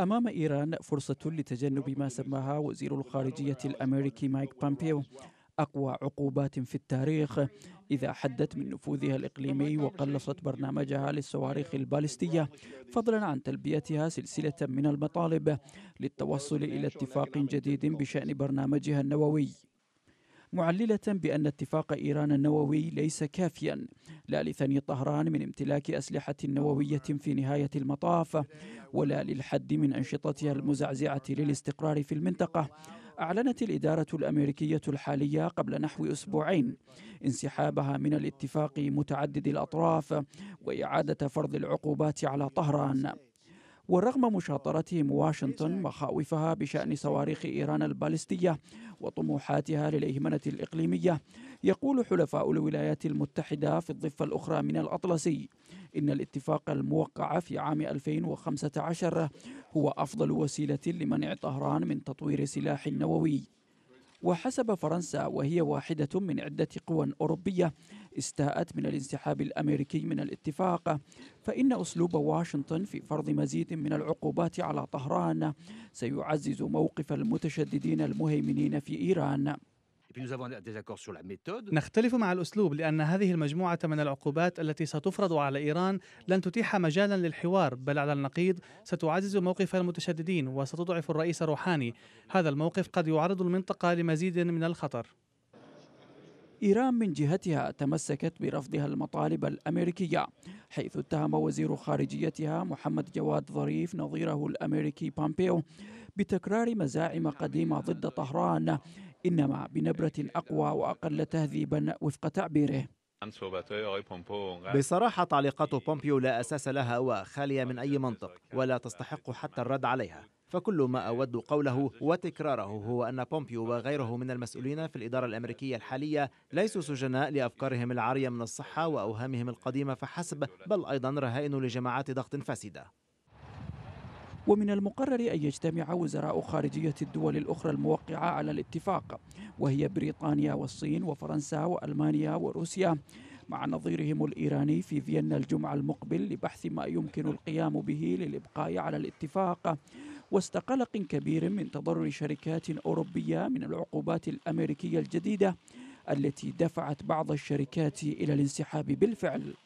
أمام إيران فرصة لتجنب ما سماها وزير الخارجية الأمريكي مايك بامبيو أقوى عقوبات في التاريخ إذا حدت من نفوذها الإقليمي وقلصت برنامجها للصواريخ البالستية فضلا عن تلبيتها سلسلة من المطالب للتوصل إلى اتفاق جديد بشأن برنامجها النووي معللة بأن اتفاق إيران النووي ليس كافيا لا لثني طهران من امتلاك أسلحة نووية في نهاية المطاف ولا للحد من أنشطتها المزعزعة للاستقرار في المنطقة أعلنت الإدارة الأمريكية الحالية قبل نحو أسبوعين انسحابها من الاتفاق متعدد الأطراف وإعادة فرض العقوبات على طهران ورغم مشاطرتهم واشنطن مخاوفها بشأن صواريخ إيران البالستية وطموحاتها للإهمنة الإقليمية يقول حلفاء الولايات المتحدة في الضفة الأخرى من الأطلسي إن الاتفاق الموقع في عام 2015 هو أفضل وسيلة لمنع طهران من تطوير سلاح نووي وحسب فرنسا وهي واحدة من عدة قوى أوروبية استاءت من الانسحاب الأمريكي من الاتفاق فإن أسلوب واشنطن في فرض مزيد من العقوبات على طهران سيعزز موقف المتشددين المهيمنين في إيران نختلف مع الأسلوب لأن هذه المجموعة من العقوبات التي ستفرض على إيران لن تتيح مجالا للحوار بل على النقيض ستعزز موقف المتشددين وستضعف الرئيس روحاني هذا الموقف قد يعرض المنطقة لمزيد من الخطر إيران من جهتها تمسكت برفضها المطالب الأمريكية حيث اتهم وزير خارجيتها محمد جواد ظريف نظيره الامريكي بامبيو بتكرار مزاعم قديمه ضد طهران انما بنبره اقوى واقل تهذيبا وفق تعبيره بصراحة تعليقات بومبيو لا أساس لها وخالية من أي منطق ولا تستحق حتى الرد عليها فكل ما أود قوله وتكراره هو أن بومبيو وغيره من المسؤولين في الإدارة الأمريكية الحالية ليسوا سجناء لأفكارهم العارية من الصحة وأوهامهم القديمة فحسب بل أيضا رهائن لجماعات ضغط فاسدة ومن المقرر أن يجتمع وزراء خارجية الدول الأخرى الموقعة على الاتفاق وهي بريطانيا والصين وفرنسا وألمانيا وروسيا مع نظيرهم الإيراني في فيينا الجمعة المقبل لبحث ما يمكن القيام به للإبقاء على الاتفاق وسط قلق كبير من تضرر شركات أوروبية من العقوبات الأمريكية الجديدة التي دفعت بعض الشركات إلى الانسحاب بالفعل